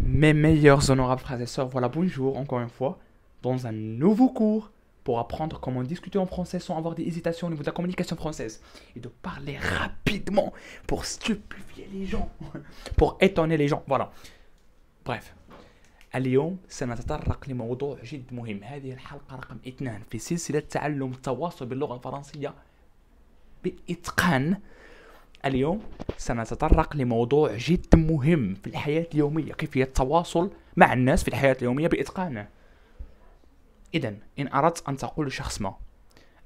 Mes meilleurs honorables frères et sœurs, voilà, bonjour encore une fois, dans un nouveau cours pour apprendre comment discuter en français sans avoir des hésitations au niveau de la communication française et de parler rapidement pour stupéfier les gens, pour étonner les gens, voilà. bref اليوم سنتطرق لموضوع جد مهم هذه الحلقة رقم اثنان في سلسلة تعلم التواصل باللغة الفرنسية اليوم سنتطرق لموضوع جد مهم في الحياة اليومية كيفية التواصل مع الناس في الحياة اليومية بإتقانه إذا إن أردت أن تقول لشخص ما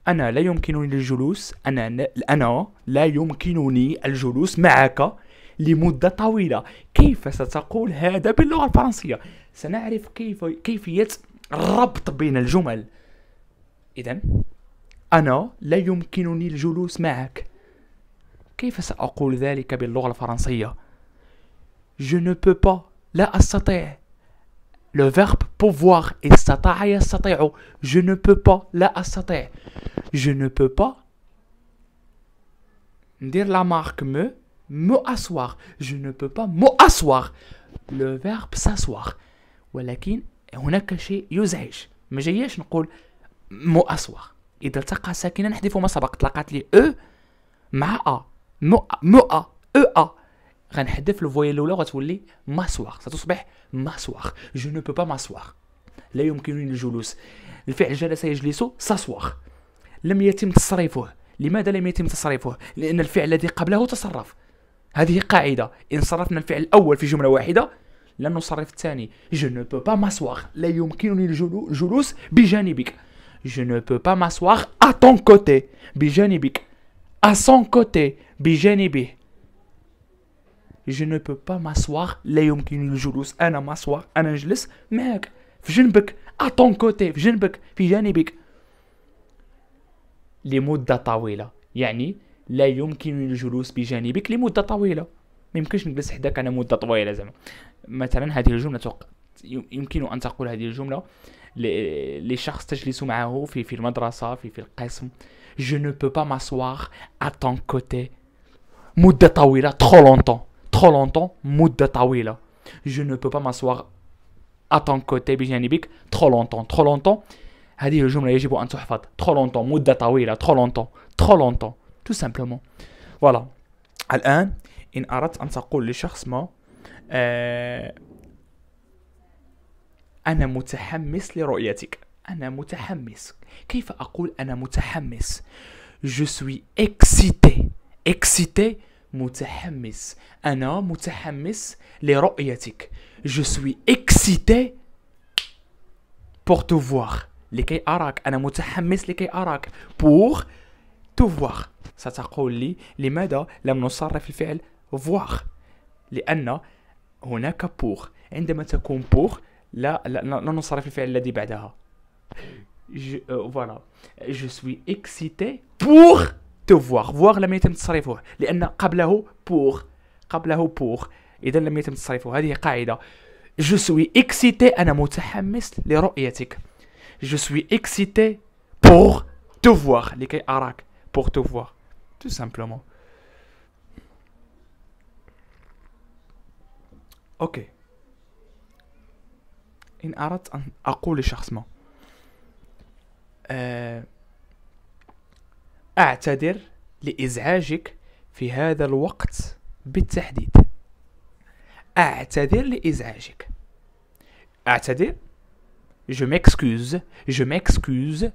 أنا لا يمكنني الجلوس أنا أنا لا يمكنني الجلوس معك لمدة طويلة كيف ستقول هذا باللغة الفرنسية سنعرف كيف كيفية الربط بين الجمل إذا أنا لا يمكنني الجلوس معك كيف سأقول ذلك باللغة الفرنسية Je ne peux pas لا أستطيع Le verbe pouvoir استطاع يستطيع Je ne peux pas لا أستطيع Je ne peux pas ندير la marque me me asseoir Je ne peux pas me asseoir Le verbe s'asseoir ولكن هناك شيء يزعج ما جاياش نقول مو أسوأ إذا التقى ساكنة نحذف ما سبق تلقات لي أو e مع أ مؤ مؤ ا او ا غنحذف الفويل الاولى وغتولي ماسواغ ستصبح ماسواغ جو نو بو با ماسواغ لا يمكنني الجلوس الفعل جلس يجلس ساسواغ لم يتم تصريفه لماذا لم يتم تصريفه لان الفعل الذي قبله تصرف هذه قاعده ان صرفنا الفعل الاول في جمله واحده لن نصرف الثاني جو نو بو با ماسواغ لا يمكنني الجلوس بجانبك جو نو بو با ماسواغ ا طون كوتي بجانبك ا سون كوتي بجانبه je ne peux pas m'asseoir لا يمكن الجلوس انا ماسواغ انا نجلس معاك في جنبك اتون كوتي في جنبك في جانبك لمده طويله يعني لا يمكن الجلوس بجانبك لمده طويله ما يمكنش نجلس حداك انا مده طويله زعما مثلا هذه الجمله توق... يمكن ان تقول هذه الجمله لشخص تجلس معه في في المدرسه في في القسم je ne peux pas m'asseoir à ton côté Mudda tawila, trop longtemps. Trop longtemps, mudda tawila. Je ne peux pas m'asseoir à ton côté, bijanibik, trop longtemps. Trop longtemps. هذه الجملة يجب أن تحفظ. Trop longtemps, مدة طويلة. Trop longtemps. Trop longtemps. Tout simplement. Voilà. الآن إن أردت أن تقول لشخص ما آه أنا متحمس لرؤيتك. أنا متحمس. كيف أقول أنا متحمس؟ Je suis excité. Excité متحمس انا متحمس لرؤيتك جو سوي اكسيتي بور تو فوار لكي اراك انا متحمس لكي اراك بور تو فوار ستقول لي لماذا لم نصرف الفعل فوار لان هناك بور عندما تكون بور لا لا, لا نصرف الفعل الذي بعدها فوالا جو سوي je suis excité pour te voir لم يتم تصريفه لان قبله pour قبله pour اذا لم يتم تصريفه هذه قاعده جو سوي اكسيتي انا متحمس لرؤيتك Je suis excité pour te voir les اراك pour te voir tout simplement Ok. ان اردت ان اقول لشخص أعتذر لإزعاجك في هذا الوقت بالتحديد أعتذر لإزعاجك أعتذر Je m'excuse Je m'excuse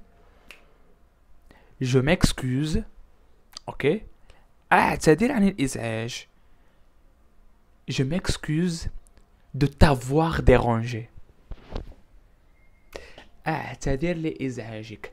Je m'excuse أوكي أعتذر عن الإزعاج Je m'excuse de t'avoir dérangé أعتذر لإزعاجك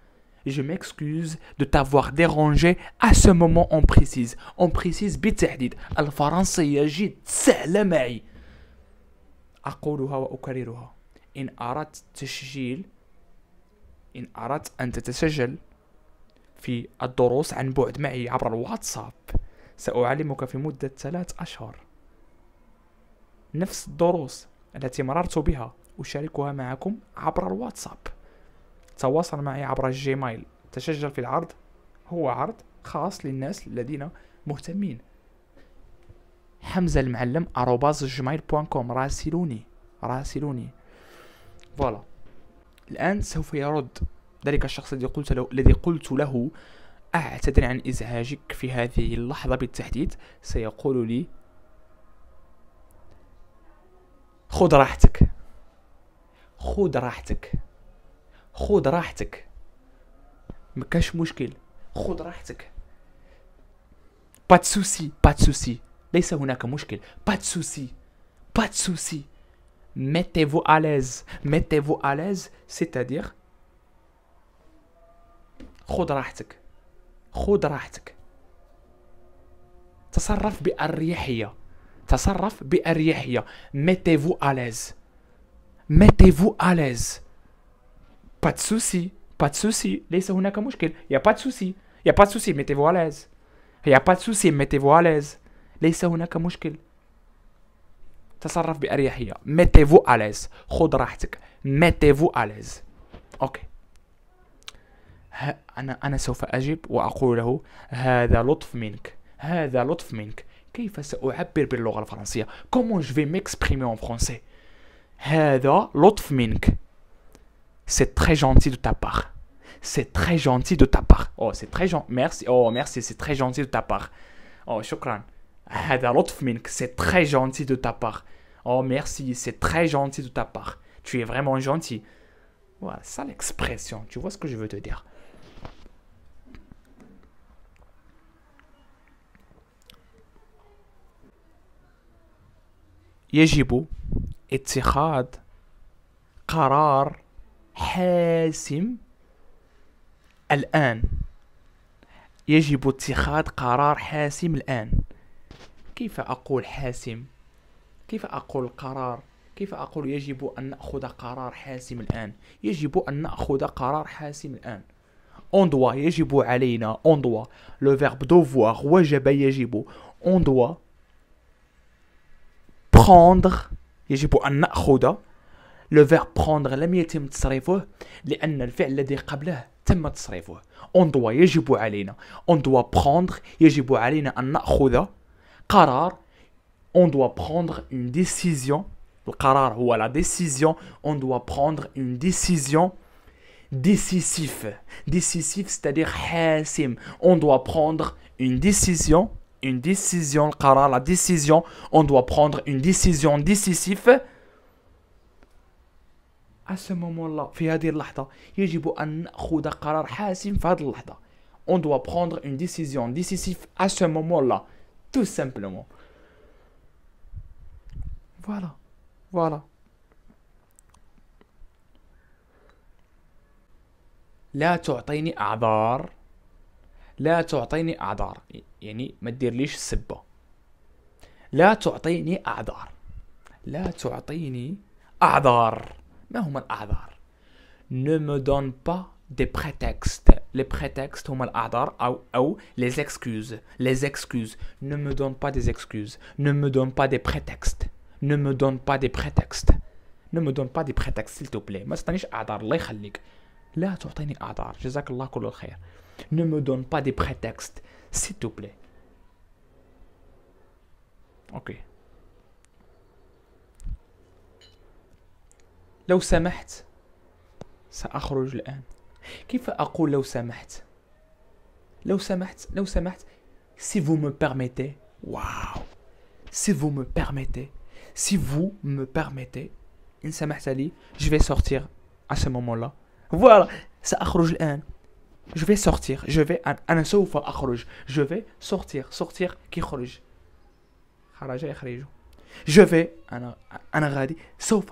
je m'excuse de t'avoir dérangé à ce moment on précise on précise بالتحديد الفرنسية جد سهلة معي أقولها وأكررها إن أردت تسجيل إن أردت أن تتسجل في الدروس عن بعد معي عبر الواتساب سأعلمك في مدة ثلاث أشهر نفس الدروس التي مررت بها أشاركها معكم عبر الواتساب تواصل معي عبر الجيميل تسجل في العرض هو عرض خاص للناس الذين مهتمين حمزة المعلم أروباز جميل بوان كوم راسلوني راسلوني فوالا الآن سوف يرد ذلك الشخص الذي قلت له الذي قلت له أعتذر عن إزعاجك في هذه اللحظة بالتحديد سيقول لي خذ راحتك خذ راحتك خود راحتك ما كاش مشكل خود راحتك بات سوسي بات سوسي ليس هناك مشكل بات سوسي بات سوسي mettez-vous à l'aise mettez-vous à خذ راحتك خذ راحتك تصرف بأريحية تصرف باريحيه ميتي mettez-vous اليز ميتي فو vous Pas de souci, pas de souci. ليس هناك مشكل. Y a pas de souci. Y a pas de souci. Mettez-vous à l'aise. Y a pas de souci. Mettez-vous à l'aise. ليس هناك مشكل. تصرف بأريحية. Mettez-vous à l'aise. خذ راحتك. Mettez-vous à l'aise. أوكي. أنا أنا سوف أجب وأقول له هذا لطف منك. هذا لطف منك. كيف سأعبر باللغة الفرنسية؟ Comment je vais m'exprimer en français؟ هذا لطف منك. C'est très gentil de ta part. C'est très gentil de ta part. Oh, c'est très gentil. Merci. Oh, merci. C'est très gentil de ta part. Oh, shukran. C'est très gentil de ta part. Oh, merci. C'est très gentil de ta part. Tu es vraiment gentil. Voilà, ça l'expression. Tu vois ce que je veux te dire. Yejibu. اتخاذ قرار حاسم الآن يجب اتخاذ قرار حاسم الآن كيف أقول حاسم؟ كيف أقول قرار؟ كيف أقول يجب أن نأخذ قرار حاسم الآن؟ يجب أن نأخذ قرار حاسم الآن On doit يجب علينا on doit le verbe devoir وجب يجب on doit prendre يجب أن نأخذ le verbe prendre لم يتم تصريفه le الفعل الذي قبله تم تصريفه on doit prendre, on doit prendre يجب علينا أن on doit prendre une décision القرار ou la décision on doit prendre une décision Décisive. Décisive, c'est-à-dire on doit prendre une décision une décision القرار la décision on doit prendre une décision décisive moment-là, في هذه اللحظة يجب أن نأخذ قرار حاسم في هذه اللحظة. On doit prendre une décision décisive à ce moment-là, tout simplement. Voilà, voilà. لا تعطيني أعذار لا تعطيني أعذار يعني ما تديرليش السبة لا تعطيني أعذار لا تعطيني أعذار Ne me donne pas des prétextes. Les prétextes ou les excuses. Les excuses. Ne me donne pas des excuses. Ne me donne pas des prétextes. Ne me donne pas des prétextes. Ne me donne pas des prétextes, s'il te plaît. Ne me donne pas des prétextes, s'il te plaît. Okay. لو سمحت سأخرج الآن كيف أقول لو سمحت لو سمحت لو سمحت si vous me permettez waouh, si vous me permettez si vous me permettez إن سمحت je vais sortir à ce moment-là voilà سأخرج الآن je vais sortir je vais أنا سوف أخرج je vais sortir sortir كيخرج خرج يخرج je vais un radi sauf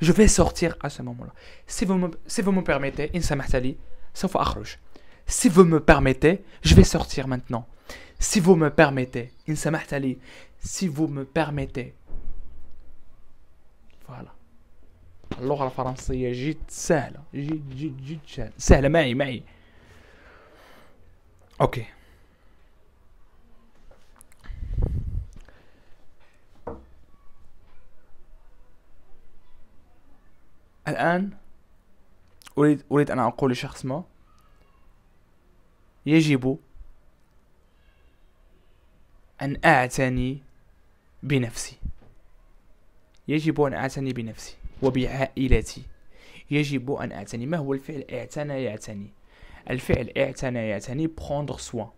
je vais sortir à ce moment-là. Si vous me, si vous me permettez, Insamahtali, sauf Akhruj. Si vous me permettez, je vais sortir maintenant. Si vous me permettez, Insamahtali, si vous me permettez. Voilà. Alors, la française, j'ai de ça. J'ai de ça. Ok. الآن أريد أريد أن أقول لشخص ما يجب أن أعتني بنفسي يجب أن أعتني بنفسي وبعائلتي يجب أن أعتني ما هو الفعل اعتنى يعتني الفعل اعتنى يعتني prendre soin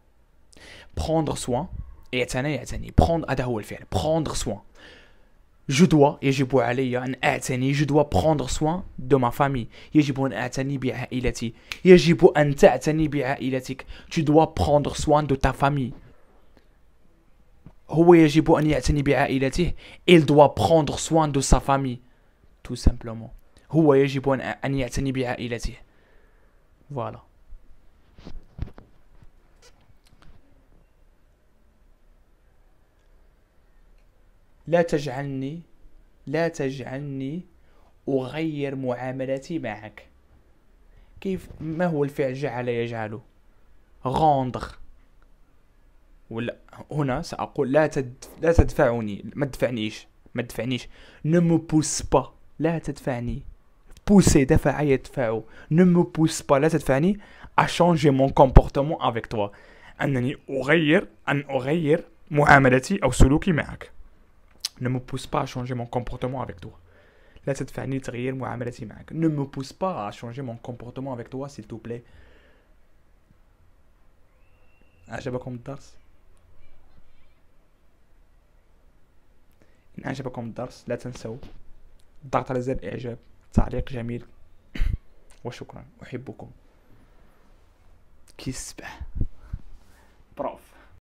prendre soin اعتنى يعتني prendre هذا هو الفعل prendre soin je dois et je peux aller à un aténé je dois prendre soin de ma famille je peux aller à un aténé et bien à illetti je peux aller à un aténé tu dois prendre soin de ta famille oh oui je peux aller à un aténé il doit prendre soin de sa famille tout simplement oh oui je peux aller à un aténé voilà لا تجعلني لا تجعلني أغير معاملتي معك كيف ما هو الفعل جعل يجعله غاندر ولا هنا سأقول لا تدف... لا تدفعني ما تدفعنيش ما تدفعنيش نمو بوس با لا تدفعني بوسي دفع يدفع نمو بوس با لا تدفعني اشانجي مون كومبورتمون افيك توا انني اغير ان اغير معاملتي او سلوكي معك Ne me pousse pas à changer mon comportement avec toi. ne me pousse pas à changer mon comportement avec toi s'il te plaît الدرس لا تنسوا الضغط على زر تعليق جميل وشكرا بروف